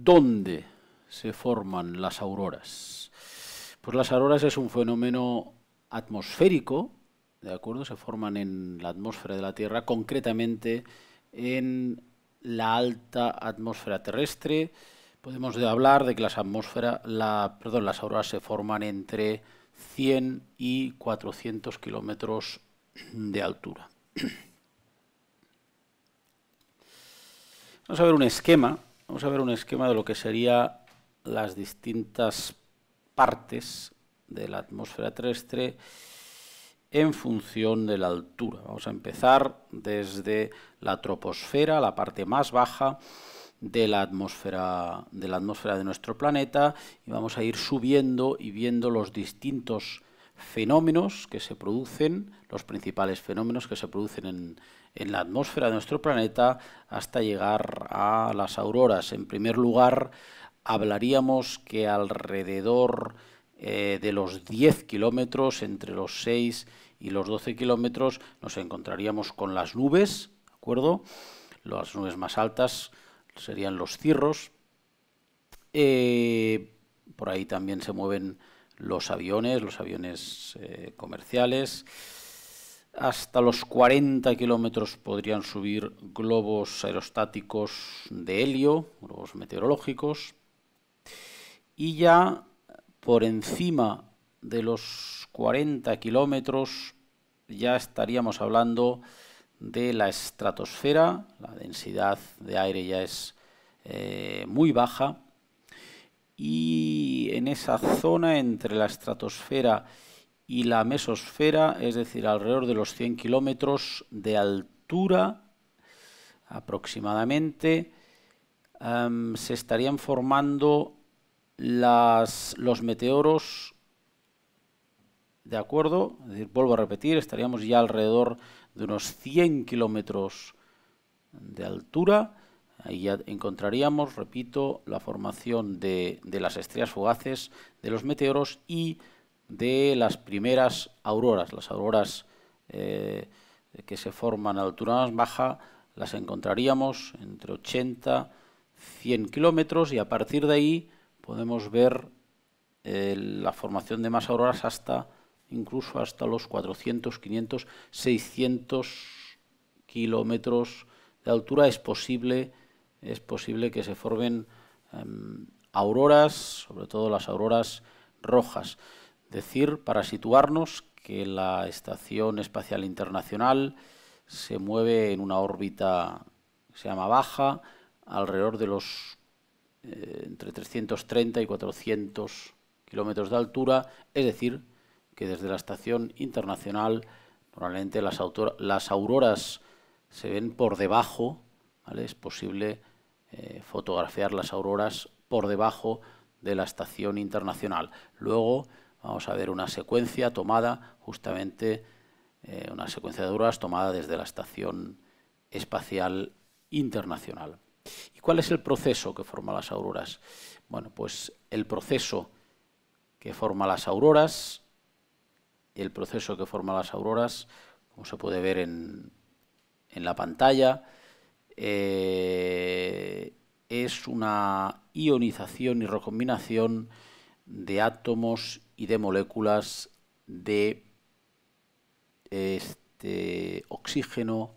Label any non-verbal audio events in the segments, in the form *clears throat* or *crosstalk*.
¿Dónde se forman las auroras? Pues las auroras es un fenómeno atmosférico, ¿de acuerdo? Se forman en la atmósfera de la Tierra, concretamente en la alta atmósfera terrestre. Podemos hablar de que las, las auroras se forman entre 100 y 400 kilómetros de altura. *clears throat* Vamos a ver un esquema Vamos a ver un esquema de lo que serían las distintas partes de la atmósfera terrestre en función de la altura. Vamos a empezar desde la troposfera, la parte más baja de la atmósfera de, la atmósfera de nuestro planeta, y vamos a ir subiendo y viendo los distintos fenómenos que se producen, los principales fenómenos que se producen en, la atmósfera de nuestro planeta hasta llegar a las auroras. En primer lugar, hablaríamos que alrededor eh, de los 10 kilómetros, entre los 6 y los 12 kilómetros, nos encontraríamos con las nubes, ¿de acuerdo? Las nubes más altas serían los cirros. Eh, por ahí también se mueven los aviones, los aviones eh, comerciales. Hasta los 40 kilómetros podrían subir globos aerostáticos de helio, globos meteorológicos. Y ya por encima de los 40 kilómetros ya estaríamos hablando de la estratosfera, la densidad de aire ya es eh, muy baja y en esa zona entre la estratosfera y la mesosfera, es decir, alrededor de los 100 kilómetros de altura aproximadamente, em, se estarían formando los meteoros, ¿de acuerdo? decir, vuelvo a repetir, estaríamos ya alrededor de unos 100 kilómetros de altura Ahí ya encontraríamos, repito, la formación de, las estrellas fugaces, de los meteoros y de las primeras auroras, las auroras eh, que se forman a altura más baja, las encontraríamos entre 80 100 kilómetros y a partir de ahí podemos ver eh, la formación de más auroras hasta incluso hasta los 400, 500, 600 kilómetros de altura es posible es posible que se formen em, auroras, sobre todo las auroras rojas. Decir, para situarnos, que la Estación Espacial Internacional se mueve en una órbita que se llama baja, alrededor de los eh, entre 330 y 400 kilómetros de altura, es decir, que desde la Estación Internacional normalmente las auroras se ven por debajo es posible eh, fotografiar las auroras por debajo de la estación internacional. Luego vamos a ver una secuencia tomada justamente, eh, una secuencia de auroras tomada desde la estación espacial internacional. ¿Y cuál es el proceso que forma las auroras? Bueno, pues el proceso que forma las auroras, el proceso que forma las auroras, como se puede ver en la pantalla, eh, es una ionización y recombinación de átomos y de moléculas de este, oxígeno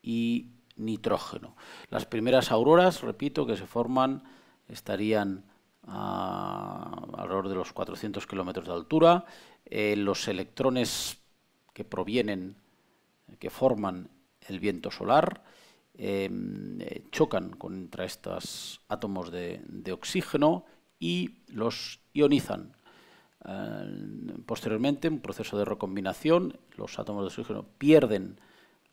y nitrógeno. Las primeras auroras, repito, que se forman estarían a alrededor de los 400 kilómetros de altura. Eh, los electrones que provienen, que forman el viento solar, Em, eh, chocan contra estos átomos de, oxígeno y los ionizan. Eh, posteriormente, en un proceso de recombinación, los átomos de oxígeno pierden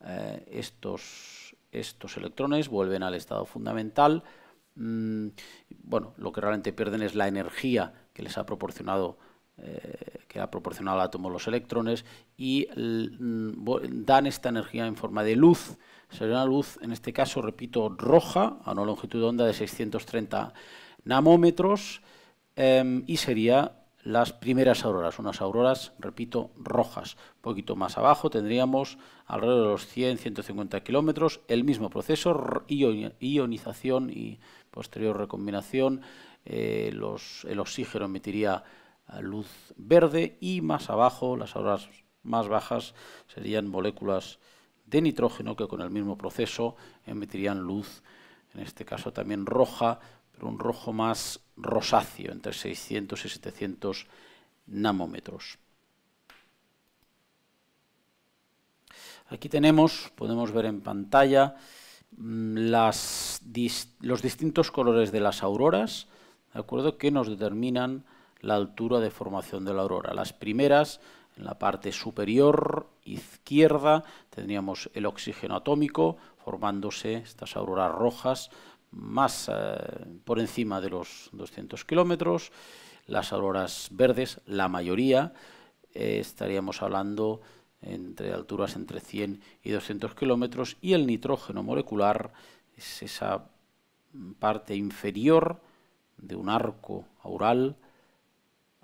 eh, estos, electrones, vuelven al estado fundamental. Mm, bueno, lo que realmente pierden es la energía que les ha proporcionado eh, que ha proporcionado al átomo los electrones, y dan esta energía en forma de luz. Sería una luz, en este caso, repito, roja, a una longitud de onda de 630 nanómetros, em, y sería las primeras auroras, unas auroras, repito, rojas. Un poquito más abajo tendríamos alrededor de los 100-150 kilómetros el mismo proceso, ionización y posterior recombinación. Eh, el oxígeno emitiría luz verde y más abajo, las horas más bajas, serían moléculas de nitrógeno que con el mismo proceso emitirían luz, en este caso también roja, pero un rojo más rosáceo, entre 600 y 700 nanómetros. Aquí tenemos, podemos ver en pantalla, mm, los distintos colores de las auroras, ¿de acuerdo? que nos determinan la altura de formación de la aurora. Las primeras, en la parte superior izquierda, tendríamos el oxígeno atómico formándose estas auroras rojas más eh, por encima de los 200 kilómetros. Las auroras verdes, la mayoría, eh, estaríamos hablando entre alturas entre 100 y 200 kilómetros. Y el nitrógeno molecular es esa parte inferior de un arco aural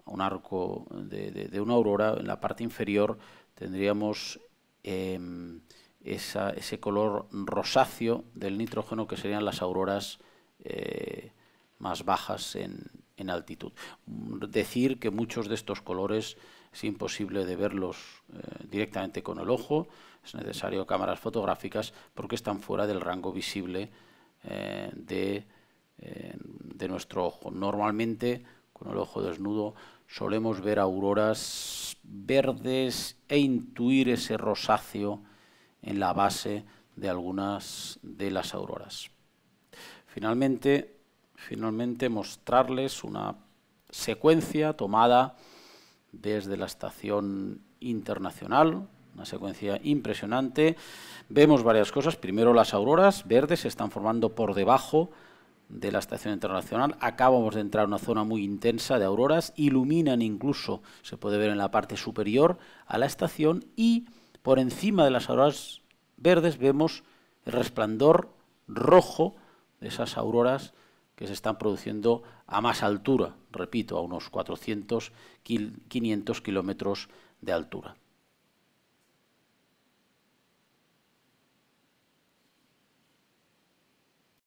un arco de, de, una aurora, en la parte inferior tendríamos em, ese color rosáceo del nitrógeno que serían las auroras eh, más bajas en, en, altitud. Decir que muchos de estos colores es imposible de verlos eh, directamente con el ojo, es necesario cámaras fotográficas porque están fuera del rango visible eh, de nuestro ojo. Normalmente con el ojo desnudo, solemos ver auroras verdes e intuir ese rosáceo en la base de algunas de las auroras. Finalmente, finalmente mostrarles una secuencia tomada desde la estación internacional, una secuencia impresionante. Vemos varias cosas. Primero, las auroras verdes se están formando por debajo de la Estación Internacional. Acabamos de entrar en una zona muy intensa de auroras, iluminan incluso, se puede ver en la parte superior a la estación y por encima de las auroras verdes vemos el resplandor rojo de esas auroras que se están produciendo a más altura, repito, a unos 400, 500 kilómetros de altura.